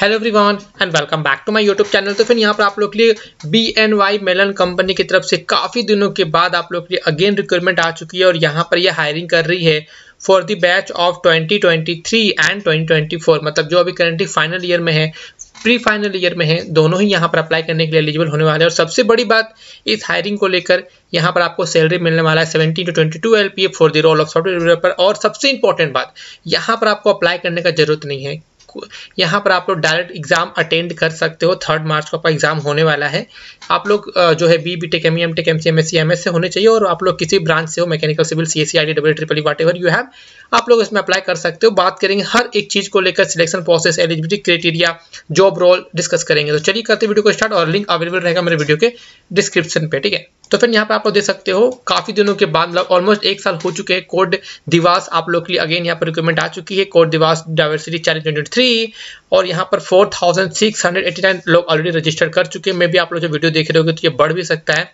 Hello everyone and welcome back to my YouTube channel तो फिर यहाँ पर आप लोग के लिए B N Y Mellon company की तरफ से काफ़ी दिनों के बाद आप लोग के लिए अगेन रिक्वायरमेंट आ चुकी है और यहाँ पर ये यह हायरिंग कर रही है for the batch of 2023 and 2024 मतलब जो अभी करंटली फाइनल ईयर में है प्री फाइनल ईयर में है दोनों ही यहाँ पर अप्लाई करने के लिए एलिजिबल होने वाले हैं और सबसे बड़ी बात इस हायरिंग को लेकर यहाँ पर आपको सैलरी मिलने वाला है seventy to twenty two L for the role of software developer और सबसे इंपॉर्टेंट बात यहाँ पर आपको अप्लाई करने का जरूरत नहीं है यहाँ पर आप लोग डायरेक्ट एग्जाम अटेंड कर सकते हो थर्ड मार्च को आपका एग्जाम होने वाला है आप लोग जो है B B tech M M tech M C M S C M S से होने चाहिए और आप लोग किसी ब्रांच से हो mechanical civil C S C I D W triple whatever you have आप लोग इसमें अप्लाई कर सकते हो बात करेंगे हर एक चीज को लेकर selection process eligibility criteria job role discuss करेंगे तो चलिए करते वीडियो को स्टार्ट और लिंक अवेलेबल रहेगा मेरे वीडियो के डिस्क्रिप्शन पे ठीक है तो फिर यहाँ पे आपको दे सकते हो काफी दिनों के बाद ऑलमोस्ट मतलब एक साल हो चुके हैं कोड दिवास आप लोग के लिए अगेन यहाँ पर रिक्वायरमेंट आ चुकी है code divas diversity challenge twenty three और यहाँ पर four thousand six hundred eighty nine लोग ऑलरेडी रजिस्टर कर चुके हैं मे भी आप लोग जो वीडियो देख रहे होगे तो ये बढ़ भी सकता है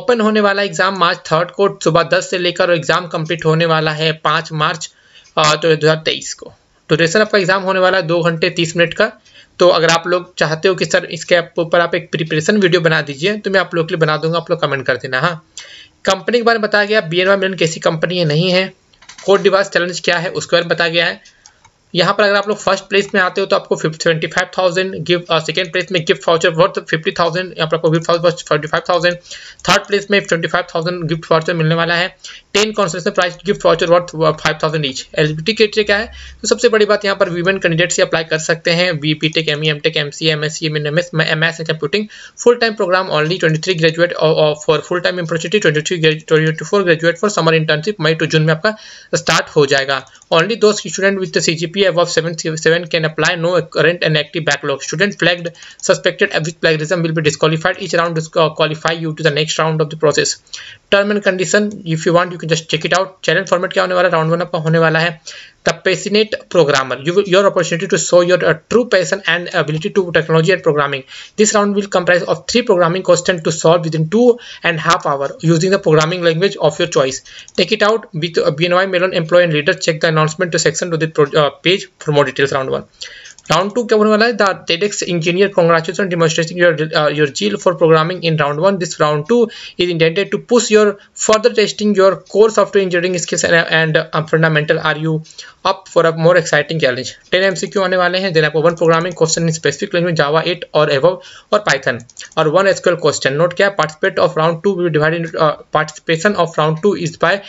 ओपन होने वाला एग्जाम मार्च थर्ड को सुबह दस से लेकर और एग्जाम कम्प्लीट होने वाला है पाँच मार्च हजार दो को तो रेसर आपका एग्जाम होने वाला है दो घंटे तीस मिनट का तो अगर आप लोग चाहते हो कि सर इसके ऐप आप एक प्रिपरेशन वीडियो बना दीजिए तो मैं आप लोग के लिए बना दूंगा आप लोग कमेंट कर देना हाँ कंपनी के बारे में बताया गया बी एन वाई मिलन कैसी कंपनी है नहीं है कोड डिवाइस चैलेंज क्या है उसके बारे में बताया गया है यहाँ पर अगर आप लोग फर्स्ट प्लेस में आते हो तो आपको twenty five thousand gift second place में gift voucher worth fifty thousand यहाँ पर आपको gift voucher thirty five thousand third place में twenty five thousand gift voucher मिलने वाला है ten concession price gift voucher worth five thousand each टी criteria क्या है तो सबसे बड़ी बात यहाँ पर वीमेन कैंडिडेट्स अप्लाई कर सकते हैं B P tech M E M tech M C M S C M M S M S and computing full time program only twenty three graduate for full time university twenty three twenty four graduate for summer internship May to June में आपका start हो जाएगा only दो student with C G GPA above 77 can apply no current and active backlog. Student flagged suspected with plagiarism will be disqualified. Each round qualify you to the next round of the process. Term and condition, if you want, you can just check it out. Challenge format क्या होने वाला round one आपका होने वाला है the passionate programmer you, your opportunity to show your uh, true passion and ability to technology and programming this round will comprise of three programming questions to solve within two and half hour using the programming language of your choice take it out with uh, bny melon employee and leader check the announcement to section to the uh, page for more details round one round two क्या होने वाला है the engineer congratulations demonstrating your your zeal for programming in round one this round two is intended to push your further testing your core software engineering skills and fundamental are you up for a more exciting challenge ten M C Q आने वाले हैं then आपको one programming question in specific language Java एट और एव और Python और one SQL question note क्या participate of round two divide participation of round two is by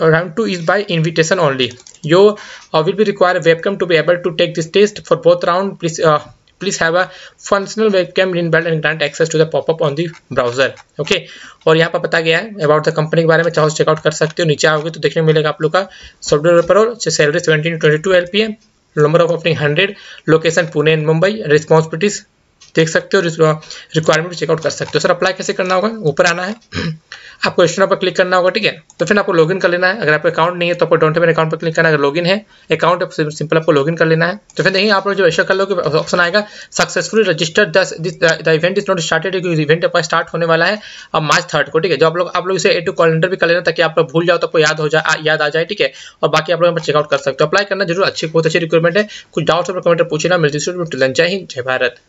round 2 is by invitation only you uh, will be required webcam to be able to take this test for both round please uh, please have a functional webcam inbuilt and grant access to the pop-up on the browser okay और यहाँ पर बताया गया है about the company के बारे में चाहो चेकआउट कर सकते हो नीचे आओगे तो देखने को मिलेगा आप लोग का सॉफ्टवेयर पर salary seventeen to twenty two L P M number of opening hundred location Pune and Mumbai responsibilities देख सकते हो रिक्वायरमेंट चेकआउट कर सकते हो सर अप्लाई कैसे करना होगा ऊपर आना है आपको रजिस्टर पर क्लिक करना होगा ठीक है तो फिर आपको लॉगिन कर लेना है अगर आपको अकाउंट नहीं है तो आपको डोंट मेरे अकाउंट पर क्लिक करना है अगर लॉगिन है अकाउंट सिंपल तो आपको लॉगिन कर लेना है तो फिर नहीं आप लोग जो रजिस्टर कर लोगे ऑप्शन आएगा सक्सेसफुली रजिस्टर दस the event is not started क्योंकि इवेंट आपका स्टार्ट होने वाला है अब मार्च थर्ड को ठीक है जो आप लोग आप लोग इसे ए टू कॉलेंडर भी कर लेना ताकि आप लोग भूल जाओ तो आपको याद हो जाए याद आ जाए ठीक है और बाकी आप लोग चेकआउट कर सकते हो अप्लाई करना जरूर अच्छी बहुत अच्छी रिक्वायरमेंट है कुछ डाउट्स और कमेंट पूछना मिलती जय हिंद जय भारत